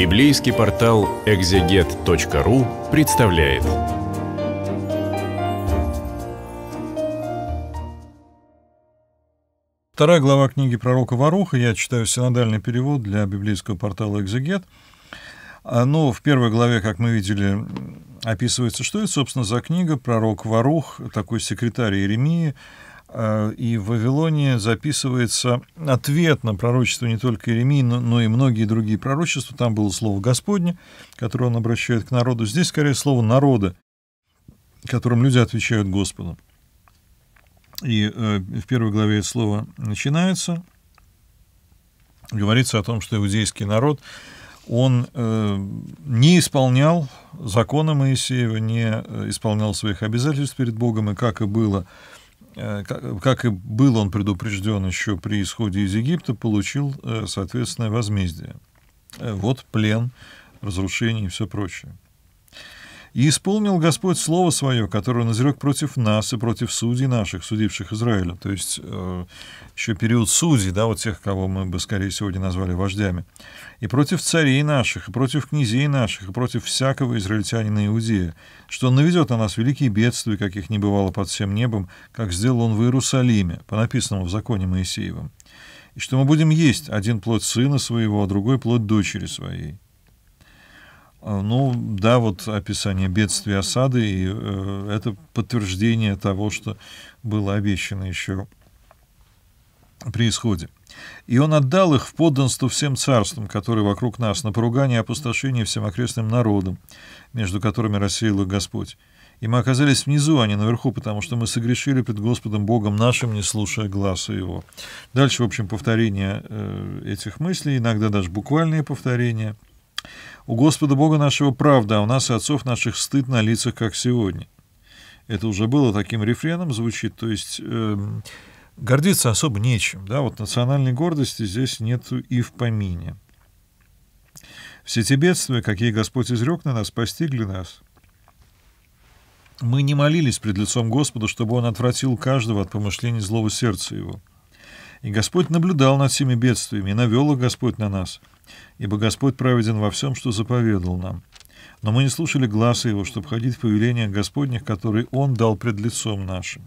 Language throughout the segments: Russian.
Библейский портал экзегет.ру представляет. Вторая глава книги пророка Варуха. Я читаю синодальный перевод для библейского портала «Экзегет». А, Но ну, в первой главе, как мы видели, описывается, что это, собственно, за книга. Пророк Варух, такой секретарь Иеремии. Э, и в Вавилоне записывается ответ на пророчество не только Иеремии, но и многие другие пророчества. Там было слово «Господне», которое он обращает к народу. Здесь, скорее, слово «народа», которым люди отвечают Господу. И э, в первой главе это слово начинается. Говорится о том, что иудейский народ он э, не исполнял закона Моисеева, не э, исполнял своих обязательств перед Богом, и как и было Э, как и был он предупрежден еще при исходе из Египта, получил э, соответственное возмездие. Э, вот плен, разрушение и все прочее. И исполнил Господь Слово Свое, которое Он изрек против нас и против судей наших, судивших Израиля. То есть э, еще период судей, да, вот тех, кого мы бы скорее сегодня назвали вождями. И против царей наших, и против князей наших, и против всякого израильтянина Иудея, что Он наведет на нас великие бедствия, каких не бывало под всем небом, как сделал Он в Иерусалиме, по написанному в законе Моисеевом. И что мы будем есть один плод сына своего, а другой плод дочери своей а, ну да, вот описание бедствий осады, и э, это подтверждение того, что было обещано еще при исходе. И он отдал их в подданство всем царствам, которые вокруг нас, на поругание и опустошение всем окрестным народам, между которыми рассеял их Господь. И мы оказались внизу, а не наверху, потому что мы согрешили пред Господом Богом нашим, не слушая глаза Его. Дальше, в общем, повторение э, этих мыслей, иногда даже буквальные повторения – у Господа Бога нашего правда, а у нас и отцов наших стыд на лицах, как сегодня. Это уже было таким рефреном звучит, то есть э, гордиться особо нечем. Да? Вот национальной гордости здесь нету и в помине. Все те бедствия, какие Господь изрек на нас, постигли нас. Мы не молились пред лицом Господа, чтобы Он отвратил каждого от помышлений злого сердца его. И Господь наблюдал над всеми бедствиями, и навел их Господь на нас — ибо Господь праведен во всем, что заповедал нам. Но мы не слушали глаза его, чтобы ходить в повелениях Господних, которые он дал пред лицом нашим».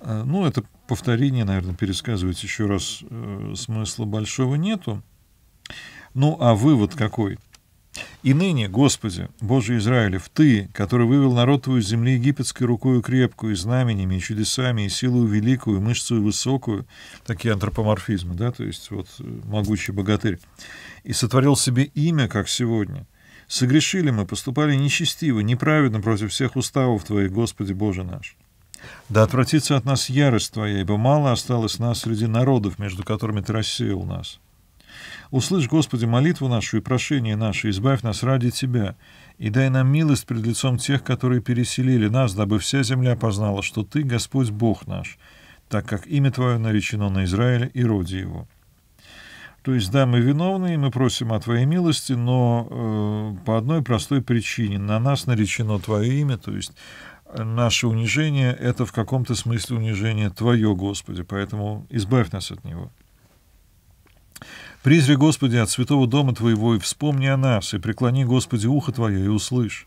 Э, ну, это повторение, наверное, пересказывать еще раз э, смысла большого нету. Ну, а вывод какой – и ныне, Господи, Боже Израилев, Ты, который вывел народ Твой из земли египетской рукою крепкую, и знамениями, и чудесами, и силою великую, и мышцу высокую, такие антропоморфизмы, да, то есть вот э, могучий богатырь, и сотворил себе имя, как сегодня. Согрешили мы, поступали нечестиво, неправедно против всех уставов Твоих, Господи Боже наш. Да отвратится от нас ярость Твоя, ибо мало осталось нас среди народов, между которыми Ты рассеял нас. Услышь, Господи, молитву нашу и прошение наше, избавь нас ради Тебя, и дай нам милость пред лицом тех, которые переселили нас, дабы вся земля познала, что Ты, Господь, Бог наш, так как имя Твое наречено на Израиле и роде его». То есть, да, мы виновны, и мы просим о Твоей милости, но э, по одной простой причине. На нас наречено Твое имя, то есть э, наше унижение — это в каком-то смысле унижение Твое, Господи, поэтому избавь нас от него. Призри, Господи, от святого дома Твоего, и вспомни о нас, и преклони, Господи, ухо Твое, и услышь.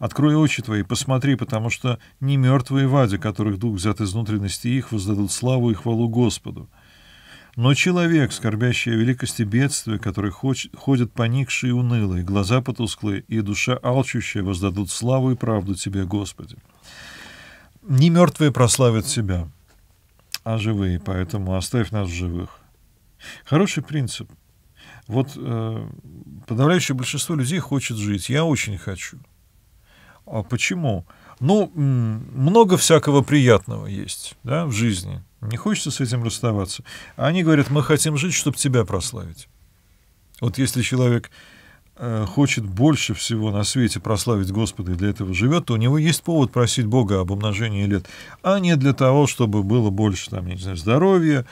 Открой очи Твои, посмотри, потому что не мертвые вади, которых дух взят из внутренности их, воздадут славу и хвалу Господу. Но человек, скорбящий о великости бедствия, который ходит поникший и унылый, глаза потусклые, и душа алчущая, воздадут славу и правду Тебе, Господи. Не мертвые прославят себя, а живые, поэтому оставь нас в живых. Хороший принцип. Вот э, подавляющее большинство людей хочет жить. Я очень хочу. А почему? Ну, много всякого приятного есть да, в жизни. Не хочется с этим расставаться. А они говорят, мы хотим жить, чтобы тебя прославить. Вот если человек Э, хочет больше всего на свете прославить Господа и для этого живет, то у него есть повод просить Бога об умножении лет, а не для того, чтобы было больше там, я не знаю, здоровья,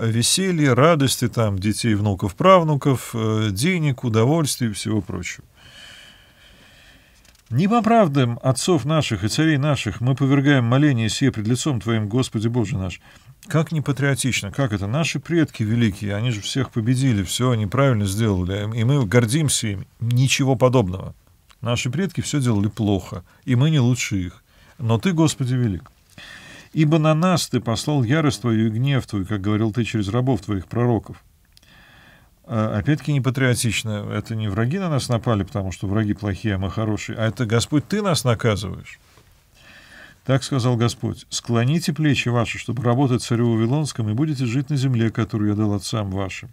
веселья, радости там, детей, внуков, правнуков, э, денег, удовольствий и всего прочего. Не по правдам отцов наших и царей наших мы повергаем моление сие пред лицом Твоим, Господи Боже наш, как не патриотично, как это? Наши предки великие, они же всех победили, все неправильно сделали, эм, и мы гордимся им. Ничего подобного. Наши предки все делали плохо, и мы не лучше их. Но ты, Господи, велик. Ибо на нас ты послал ярость твою и гнев твой, как говорил ты через рабов твоих пророков. А, опять-таки не Это не враги на нас напали, потому что враги плохие, а мы хорошие. А это, Господь, ты нас наказываешь. Так сказал Господь, склоните плечи ваши, чтобы работать царю Вавилонском, и будете жить на земле, которую я дал отцам вашим.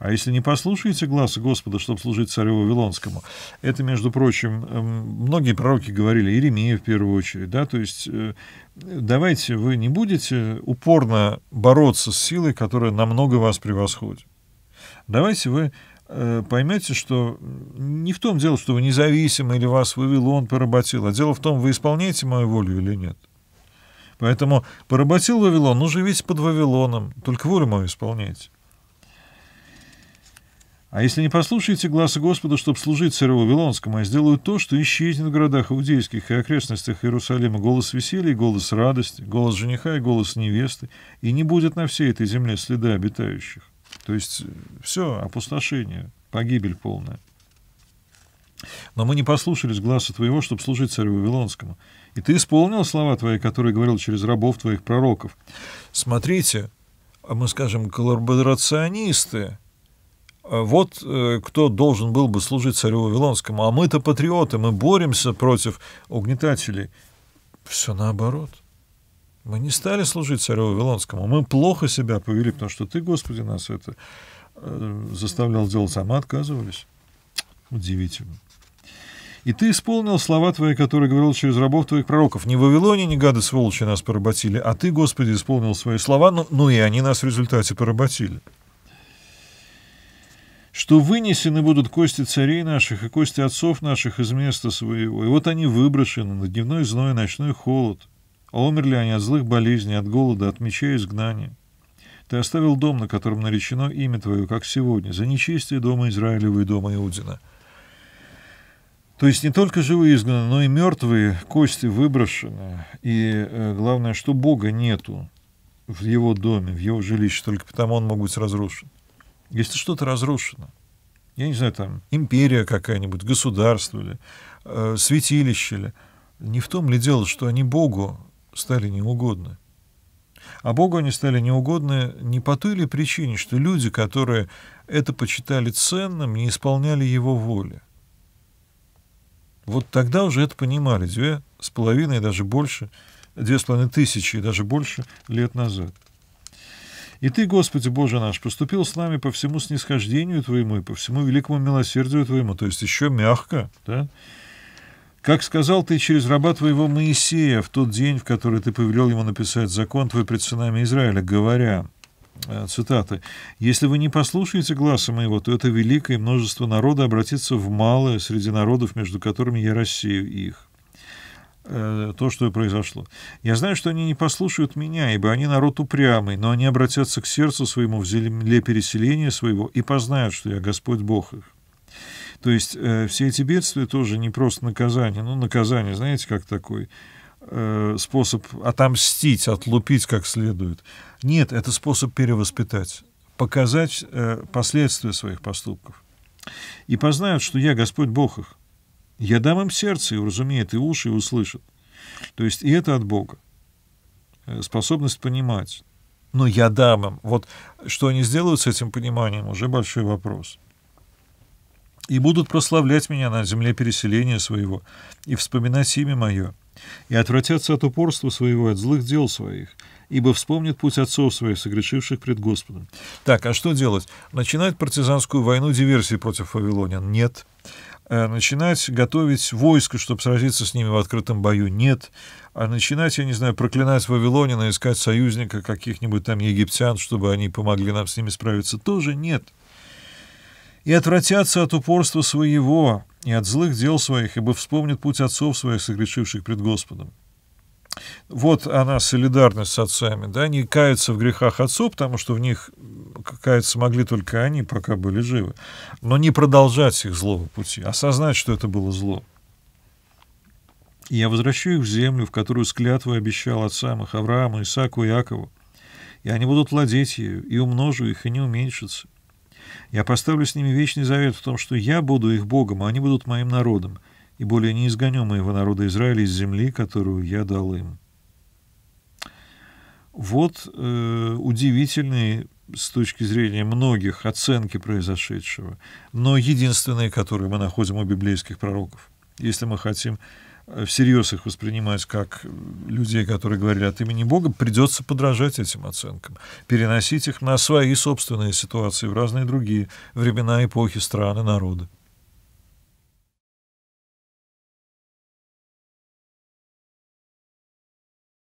А если не послушаете глаза Господа, чтобы служить царю Вавилонскому, это, между прочим, эм, многие пророки говорили, Иеремия в первую очередь, да, то есть э, давайте вы не будете упорно бороться с силой, которая намного вас превосходит. Давайте вы Э, поймете, что не в том дело, что вы независимы или вас вывел он, поработил, а дело в том, вы исполняете мою волю или нет. Поэтому поработил Вавилон, ну живите под Вавилоном, только волю мою исполняйте. А если не послушаете глаза Господа, чтобы служить царю Вавилонскому, а сделают то, что исчезнет в городах иудейских и окрестностях Иерусалима голос веселья и голос радости, голос жениха и голос невесты, и не будет на всей этой земле следа обитающих. То есть э, все, опустошение, погибель полная. Но мы не послушались глаза твоего, чтобы служить царю Вавилонскому. И ты исполнил слова твои, которые говорил через рабов твоих пророков. Смотрите, а мы скажем, коллаборационисты, а вот э, кто должен был бы служить царю Вавилонскому, а мы-то патриоты, мы боремся против угнетателей. Все наоборот. Мы не стали служить царю Вавилонскому. Мы плохо себя повели, потому что ты, Господи, нас это э, заставлял делать, а мы отказывались. Удивительно. И ты исполнил слова твои, которые говорил через рабов твоих пророков. Не в Вавилоне не гады сволочи нас поработили, а ты, Господи, исполнил свои слова, ну, ну и они нас в результате поработили. Что вынесены будут кости царей наших и кости отцов наших из места своего, и вот они выброшены на дневной зной, ночной холод — а умерли они от злых болезней, от голода, от меча и изгнания. Ты оставил дом, на котором наречено имя твое, как сегодня, за нечестие дома Израилева и дома Иудина. То есть не только живые изгнаны, но и мертвые кости выброшены. И э, главное, что Бога нету в его доме, в его жилище, только потому он мог быть разрушен. Если что-то разрушено, я не знаю, там империя какая-нибудь, государство или э, святилище или не в том ли дело, что они Богу стали неугодны. А Богу они стали неугодны не по той ли причине, что люди, которые это почитали ценным, не исполняли его воли. Вот тогда уже это понимали две с половиной, даже больше, две с половиной тысячи и даже больше лет назад. И Ты, Господи Боже наш, поступил с нами по всему снисхождению Твоему и по всему великому милосердию Твоему, то есть еще мягко, да? Как сказал ты через раба твоего Моисея в тот день, в который ты повелел ему написать закон твой пред сынами Израиля, говоря, э, цитата, «Если вы не послушаете гласа моего, то это великое множество народа обратится в малое среди народов, между которыми я рассею их» э, то, что произошло. Я знаю, что они не послушают меня, ибо они народ упрямый, но они обратятся к сердцу своему в земле переселения своего и познают, что я Господь Бог их. То есть э, все эти бедствия тоже не просто наказание. Ну, наказание, знаете, как такой э, способ отомстить, отлупить как следует. Нет, это способ перевоспитать, показать э, последствия своих поступков. И познают, что я Господь Бог их. Я дам им сердце, и уразумеет, и уши, и услышат. То есть и это от Бога. Э, способность понимать. Но я дам им. Вот что они сделают с этим пониманием, уже большой вопрос и будут прославлять меня на земле переселения своего, и вспоминать имя мое, и отвратятся от упорства своего, от злых дел своих, ибо вспомнят путь отцов своих, согрешивших пред Господом». Так, а что делать? Начинать партизанскую войну диверсии против Вавилонян? Нет. Э, начинать готовить войско, чтобы сразиться с ними в открытом бою? Нет. А начинать, я не знаю, проклинать Вавилонина, искать союзника каких-нибудь там египтян, чтобы они помогли нам с ними справиться? Тоже нет и отвратятся от упорства своего, и от злых дел своих, ибо вспомнят путь отцов своих, согрешивших пред Господом. Вот она, солидарность с отцами, да, они каются в грехах отцов, потому что в них каяться могли только они, пока были живы, но не продолжать их злого пути, а осознать, что это было зло. я возвращу их в землю, в которую склятвой обещал отцам их Аврааму, Исааку и Якову, и они будут владеть ею, и умножу их, и не уменьшатся. Я поставлю с ними вечный завет в том, что я буду их Богом, а они будут моим народом, и более не изгоню моего народа Израиля из земли, которую я дал им». Вот э, удивительные с точки зрения многих оценки произошедшего, но единственные, которые мы находим у библейских пророков. Если мы хотим всерьез их воспринимать как людей, которые говорили от имени Бога, придется подражать этим оценкам, переносить их на свои собственные ситуации в разные другие времена, эпохи, страны, народы.